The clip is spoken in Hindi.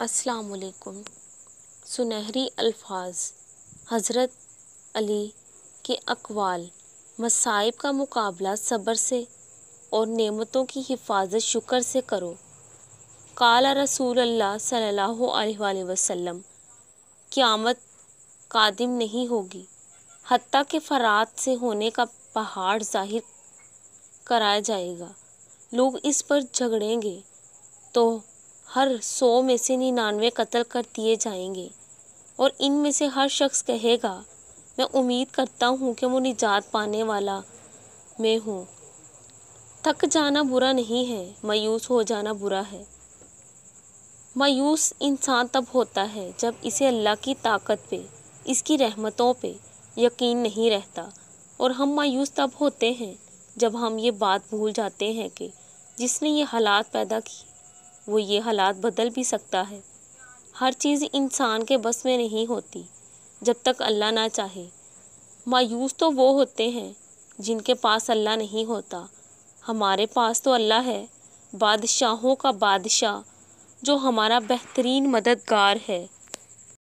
अस्सलाम वालेकुम सुनहरी अल्फाज हज़रत अली के अकवाल मसाइब का मुकाबला सब्र से और नेमतों की हिफाजत शुक्र से करो काला रसूल अल्लाह सल्लल्लाहु अलैहि वसल्लम क़्यामत कादिम नहीं होगी हती के फरात से होने का पहाड़ जाहिर कराया जाएगा लोग इस पर झगड़ेंगे तो हर सौ में से निन्यानवे कत्ल कर दिए जाएंगे और इन में से हर शख्स कहेगा मैं उम्मीद करता हूँ कि वो निजात पाने वाला मैं हूँ थक जाना बुरा नहीं है मायूस हो जाना बुरा है मायूस इंसान तब होता है जब इसे अल्लाह की ताकत पे इसकी रहमतों पे यकीन नहीं रहता और हम मायूस तब होते हैं जब हम ये बात भूल जाते हैं कि जिसने ये हालात पैदा किए वो ये हालात बदल भी सकता है हर चीज़ इंसान के बस में नहीं होती जब तक अल्लाह ना चाहे मायूस तो वो होते हैं जिनके पास अल्लाह नहीं होता हमारे पास तो अल्लाह है बादशाहों का बादशाह जो हमारा बेहतरीन मददगार है